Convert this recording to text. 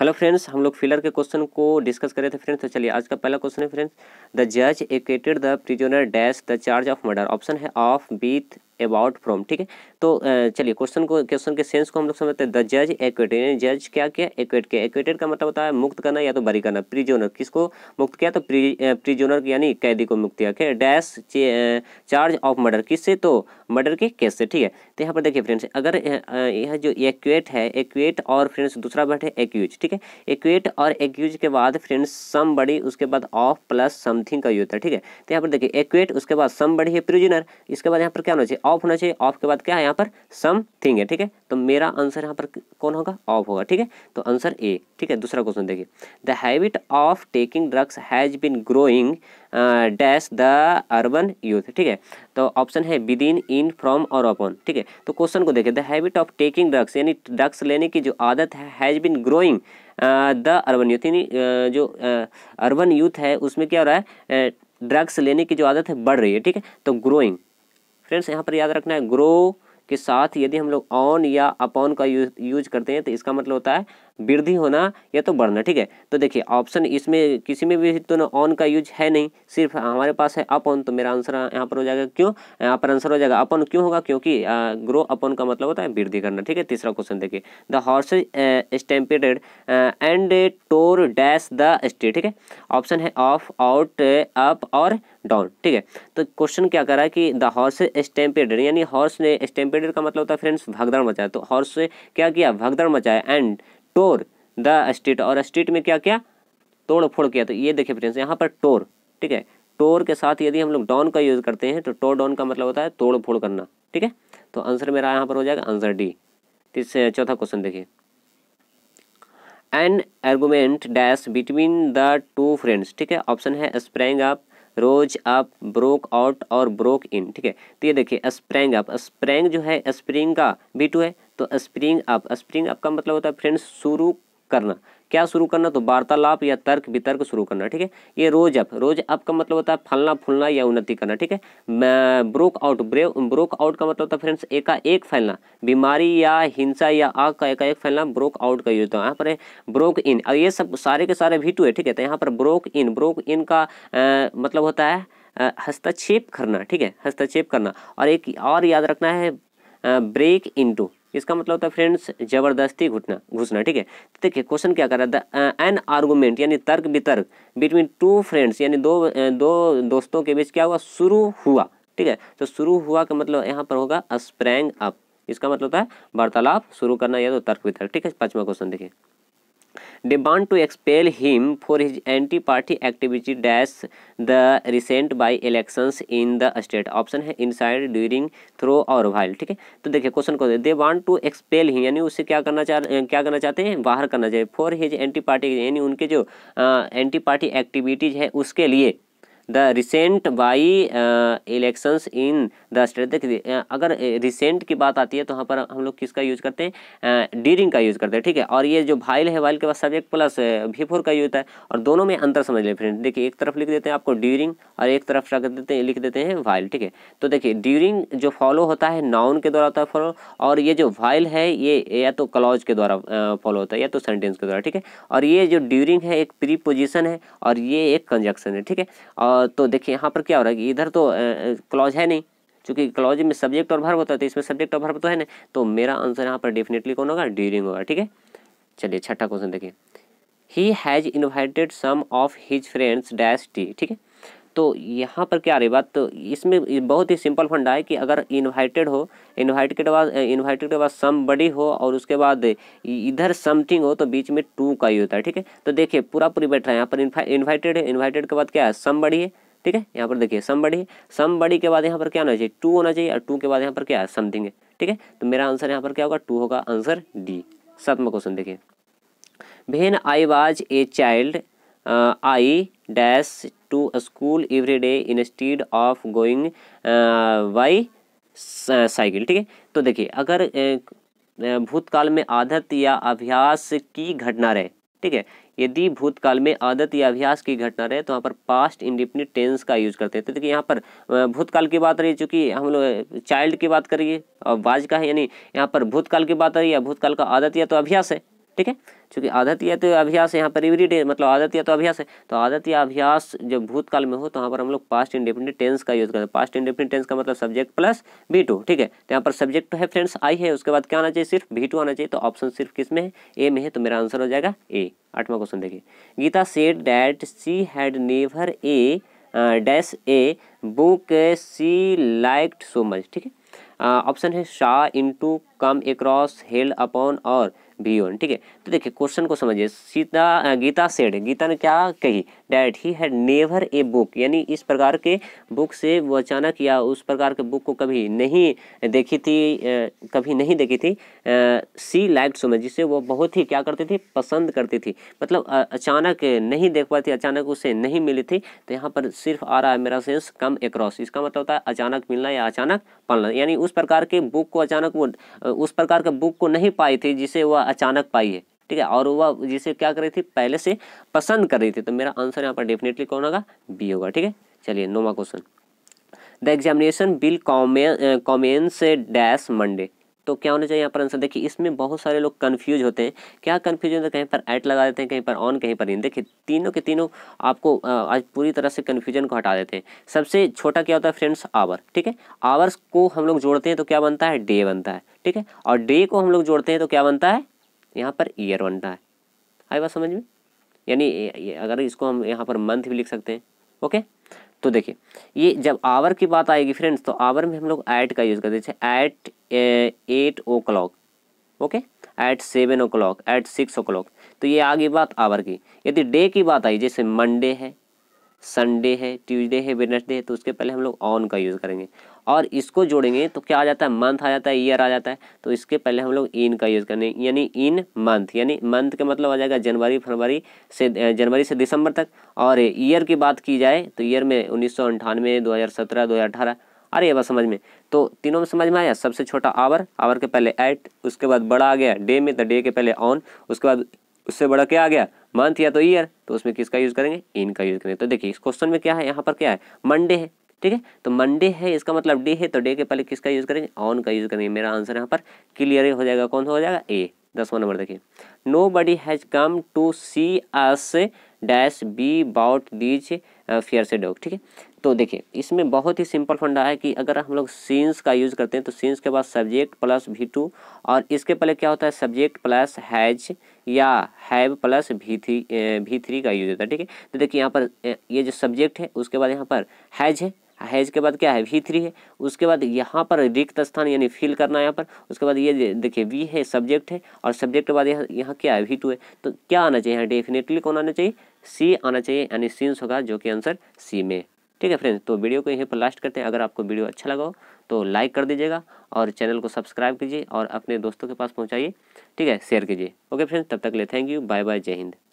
hello friends हम लोग filler के क्वेश्चन को डिस्कस कर रहे थे फ्रेंड्स तो चलिए आज का पहला क्वेश्चन है फ्रेंड्स द जज acted the prisoner dash the charge of murder option है ऑफ बीथ अबाउट फ्रॉम ठीक है तो चलिए क्वेश्चन को क्वेश्चन के सेंस को हम लोग समझते हैं द जज एक्वेटेड जज क्या किया एक्वेट किया एक्वेटेड का मतलब होता है मुक्त करना या तो बरी करना प्रिजोनर किसको मुक्त किया तो प्री प्रिजोनर यानी कैदी को मुक्त किया क्या डैश चार्ज ऑफ मर्डर किससे तो मर्डर के केस से ठीक है तो यहाँ पर देखिए फ्रेंड्स अगर यह जो एक्वेट है एक्वेट और फ्रेंड्स दूसरा वर्ड है एक्यूज ठीक है एक्वेट और एक्यूज के बाद फ्रेंड्स सम बड़ी उसके बाद ऑफ प्लस समथिंग का यूज है ठीक है तो यहाँ पर देखिए एक्वेट उसके बाद सम बड़ी है प्रिजोनर इसके बाद यहाँ पर क्या होना चाहिए ऑफ होना चाहिए ऑफ के बाद क्या है यहाँ पर समथिंग है ठीक है तो मेरा आंसर यहाँ पर कौन होगा ऑफ होगा ठीक है तो आंसर ए ठीक है दूसरा क्वेश्चन देखिए the habit of taking drugs has been growing dash the urban youth ठीक है तो ऑप्शन है विद इन इन फ्रॉम और अपॉन ठीक है तो क्वेश्चन को देखिए the habit of taking drugs यानी ड्रग्स लेने की जो आदत है has been growing the urban youth यानी uh, जो अर्बन uh, यूथ है उसमें क्या हो रहा है ड्रग्स uh, लेने की जो आदत है बढ़ रही है ठीक है तो ग्रोइंग फ्रेंड्स यहाँ पर याद रखना है ग्रो के साथ यदि हम लोग ऑन या अपॉन का यूज करते हैं तो इसका मतलब होता है वृद्धि होना या तो बढ़ना ठीक है तो देखिए ऑप्शन इसमें किसी में भी तो ना ऑन का यूज है नहीं सिर्फ हमारे पास है ऑन तो मेरा आंसर यहाँ पर हो जाएगा क्यों यहाँ पर आंसर हो जाएगा अपन क्यों होगा क्योंकि ग्रो अपन का मतलब होता है वृद्धि करना ठीक है तीसरा क्वेश्चन देखिए the horse stampeded and tore dash the state ठीक है ऑप्शन है ऑफ आउट अप और डाउन ठीक है तो क्वेश्चन क्या करा कि द हॉर्स स्टेम्पेडेड यानी हॉर्स ने स्टेम्पेडेड का मतलब होता है फ्रेंड्स भगदड़ मचाया तो हॉर्स क्या किया भगदड़ मचाया एंड टोर द स्टेट और स्टेट में क्या क्या तोड़ फोड़ किया तो ये देखिए फ्रेंड्स यहाँ पर टोर ठीक है टोर के साथ यदि हम लोग डॉन का यूज़ करते हैं तो टोर डॉन का मतलब होता है तोड़ फोड़ करना ठीक है तो आंसर मेरा यहाँ पर हो जाएगा आंसर डी तीसरे चौथा क्वेश्चन देखिए an argument dash between the two friends ठीक है ऑप्शन है sprang up rose up broke out और ब्रोक इन ठीक है तो ये देखिए स्प्रैंग अप स्प्रैंग जो है स्प्रिंग का बी टू है तो स्प्रिंग अप स्प्रिंग अप का मतलब होता है फ्रेंड्स शुरू करना क्या शुरू करना तो वार्तालाप या तर्क वितर्क शुरू करना ठीक है ये रोज अप रोज अप का मतलब होता है फलना फूलना या उन्नति करना ठीक है broke out brave broke out का मतलब होता है फ्रेंड्स एका एक फैलना बीमारी या हिंसा या आग का एका एक फैलना ब्रोक आउट का यूज होता तो है यहाँ पर ब्रोक इन और ये सब सारे के सारे भी टू है ठीक है तो यहाँ पर ब्रोक इन ब्रोक इन का आ, मतलब होता है हस्तक्षेप करना ठीक है हस्तक्षेप करना और एक और याद रखना है ब्रेक इन टू इसका मतलब होता है फ्रेंड्स जबरदस्ती घुटना घुसना ठीक है तो देखिए क्वेश्चन क्या कर रहा था एन आर्गूमेंट यानी तर्क वितर्क बिटवीन टू फ्रेंड्स यानी दो दो दोस्तों के बीच क्या हुआ शुरू हुआ ठीक है तो शुरू हुआ का मतलब यहाँ पर होगा स्प्रैंग अप इसका मतलब होता है वार्तालाप शुरू करना या तो तर्क वितर्क ठीक है पाँचवा क्वेश्चन देखिए they want to expel him for his anti-party activity dash the recent by elections in the state option है इनसाइड ड्यूरिंग थ्रो और वाइल ठीक है तो देखिए क्वेश्चन को they want to expel he यानी उसे क्या करना चाह क्या करना चाहते हैं बाहर करना चाहिए फॉर हिज एंटी पार्टी यानी उनके जो एंटी पार्टी एक्टिविटीज है उसके लिए the recent by elections in the state देखिए अगर रिसेंट की बात आती है तो वहाँ पर हम लोग किसका यूज करते हैं डीरिंग का यूज़ करते हैं ठीक है और ये जो भाइल है वाइल के बाद सब्जेक्ट प्लस भी फोर का यूज होता है और दोनों में अंतर समझ लें फ्रेंड देखिए एक तरफ लिख देते हैं आपको ड्यूरिंग और एक तरफ रख देते हैं लिख देते हैं वाइल ठीक है तो देखिए ड्यूरिंग जो फॉलो होता है नाउन के द्वारा होता है फॉलो और ये जो वाइल है ये या तो क्लॉज के द्वारा फॉलो होता है या तो सेंटेंस के द्वारा ठीक है और ये जो ड्यूरिंग है एक प्रीपोजिशन है और ये एक कंजक्शन है ठीक है और तो देखिए यहाँ पर क्या हो रहा है कि इधर तो क्लॉज है नहीं चूँकि क्लॉज में सब्जेक्ट और भर्व होता है तो इसमें सब्जेक्ट और भर्व तो है ना तो मेरा आंसर यहाँ पर डेफिनेटली कौन होगा ड्यूरिंग होगा ठीक है चलिए छठा क्वेश्चन देखिए he has invited some of his friends dash tea ठीक है तो यहाँ पर क्या रही बात तो इसमें बहुत ही सिंपल फंडा है कि अगर इन्वाइटेड हो इन्वाइट के बाद इन्वाइटेड के बाद सम बड़ी हो और उसके बाद इधर समथिंग हो तो बीच में टू का ही होता है ठीक है तो देखिए पूरा पूरी बैठ रहा है यहाँ पर इन्वाइटेड है इन्वाइटेड के बाद क्या है सम बड़ी है ठीक है यहाँ पर देखिए सम बड़ी सम बड़ी के बाद यहाँ पर क्या होना चाहिए टू होना चाहिए और टू के बाद यहाँ पर क्या है समथिंग है ठीक है तो मेरा आंसर यहाँ पर क्या होगा टू होगा आंसर डी सातवा क्वेश्चन देखिए when I was a child I dash to school every day instead of going uh, by cycle uh, ठीक है तो देखिए अगर uh, भूतकाल में आदत या अभ्यास की घटना रहे ठीक है यदि भूतकाल में आदत या अभ्यास की घटना रहे तो वहाँ पर पास्ट इंडिपेंडेंट टेंस का यूज करते हैं तो देखिए यहाँ पर भूतकाल की बात रही चूँकि हम लोग चाइल्ड की बात करिए और बाज का है यानी यहाँ पर भूतकाल की बात रही है भूतकाल का आदत या तो अभ्यास है ठीक है क्योंकि आदत या तो अभ्यास यहाँ पर एवरी डे मतलब आदत या तो अभ्यास है तो आदत या अभ्यास जब भूतकाल में हो तो यहाँ पर हम लोग पास्ट इंडिपेंडेंट टेंस का यूज़ करते हैं पास्ट इंडिपेंडेंट टेंस का मतलब सब्जेक्ट प्लस बी टू ठीक है तो यहाँ पर सब्जेक्ट तो है फ्रेंड्स आई है उसके बाद क्या आना चाहिए सिर्फ बी टू आना चाहिए तो ऑप्शन सिर्फ किस में है ए में है तो मेरा आंसर हो जाएगा ए आठवां क्वेश्चन देखिए Gita said that she had never a dash a book she liked so much ठीक है ऑप्शन uh, है शाह into come across held upon और बियॉन ठीक है तो देखिए क्वेश्चन को समझिए सीता गीता सेड गीता ने क्या कही that he had never a book यानी इस प्रकार के बुक से वो अचानक या उस प्रकार के बुक को कभी नहीं देखी थी कभी नहीं देखी थी सी लाइक सो में जिसे वो बहुत ही क्या करती थी पसंद करती थी मतलब अचानक नहीं देख पाती अचानक उसे नहीं मिली थी तो यहाँ पर सिर्फ आ रहा है मेरा सेंस कम एक्रॉस इसका मतलब होता है अचानक मिलना या अचानक पढ़ना यानी उस प्रकार के बुक को अचानक वो उस प्रकार का बुक को नहीं पाई थी जिसे वह अचानक पाई है ठीक है और वह जिसे क्या कर रही थी पहले से पसंद कर रही थी तो मेरा आंसर यहाँ पर डेफिनेटली कौन होगा बी होगा ठीक है चलिए नोमा question the examination will come commences dash Monday तो क्या होना चाहिए यहाँ पर आंसर देखिए इसमें बहुत सारे लोग कन्फ्यूज होते हैं क्या कन्फ्यूज होते हैं कहीं पर ऐट लगा देते हैं कहीं पर ऑन कहीं पर इन देखिए तीनों के तीनों आपको आज पूरी तरह से कन्फ्यूजन को हटा देते हैं सबसे छोटा क्या होता है फ्रेंड्स आवर ठीक है आवर्स को हम लोग जोड़ते हैं तो क्या बनता है डे बनता है ठीक है और डे को हम लोग जोड़ते हैं तो क्या बनता है यहाँ पर ईयर बनता है आई बात समझ में यानी अगर इसको हम यहाँ पर मंथ भी लिख सकते हैं ओके तो देखिए ये जब आवर की बात आएगी फ्रेंड्स तो आवर में हम लोग ऐट का यूज़ करते हैं at eight o'clock okay at seven o'clock at six o'clock तो ये आ गई बात आवर की यदि डे की बात आई जैसे मंडे है संडे है ट्यूसडे है वेनसडे है तो उसके पहले हम लोग ऑन का यूज़ करेंगे और इसको जोड़ेंगे तो क्या आ जाता है मंथ आ जाता है ईयर आ जाता है तो इसके पहले हम लोग इन का यूज़ करेंगे यानी इन मंथ यानी मंथ का मतलब आ जाएगा जनवरी फरवरी से जनवरी से दिसंबर तक और ईयर की बात की जाए तो ईयर में उन्नीस सौ अंठानवे दो हज़ार सत्रह दो हज़ार अठारह अरे रही बात समझ में तो तीनों में समझ में आया सबसे छोटा आवर आवर के पहले एट उसके बाद बड़ा आ गया डे में तो डे के पहले ऑन उसके बाद उससे बड़ा क्या आ गया मंथ या तो ईयर तो उसमें किसका यूज़ करेंगे इन का यूज़ करेंगे तो देखिए इस क्वेश्चन में क्या है यहाँ पर क्या है मंडे है ठीक है तो मंडे है इसका मतलब डे है तो डे के पहले किसका यूज़ करेंगे ऑन का यूज़ करेंगे मेरा आंसर यहाँ पर क्लियर हो जाएगा कौन सा हो जाएगा ए दसवां नंबर देखिए nobody has come to see us dash be about these fair से डॉग ठीक है तो देखिए इसमें बहुत ही सिंपल फंडा है कि अगर हम लोग सीन्स का यूज़ करते हैं तो सीन्स के बाद सब्जेक्ट प्लस वी टू और इसके पहले क्या होता है सब्जेक्ट प्लस हैज या have plus V three V three का यूज होता है ठीक है तो देखिए यहाँ पर ये जो सब्जेक्ट है उसके बाद यहाँ पर हैज है हैज के बाद क्या है वी थ्री है उसके बाद यहाँ पर रिक्त स्थान यानी फिल करना है यहाँ पर उसके बाद ये देखिए वी है सब्जेक्ट है और सब्जेक्ट के बाद यहाँ यहाँ क्या है वी टू है तो क्या आना चाहिए यहाँ डेफिनेटली कौन आना चाहिए सी आना चाहिए यानी सीन्स होगा जो कि आंसर सी में ठीक है फ्रेंड्स तो वीडियो को यहीं पर लास्ट करते हैं अगर आपको वीडियो अच्छा लगा हो तो लाइक कर दीजिएगा और चैनल को सब्सक्राइब कीजिए और अपने दोस्तों के पास पहुँचाइए ठीक है शेयर कीजिए ओके फ्रेंड्स तब तक ले थैंक यू बाय बाय जय हिंद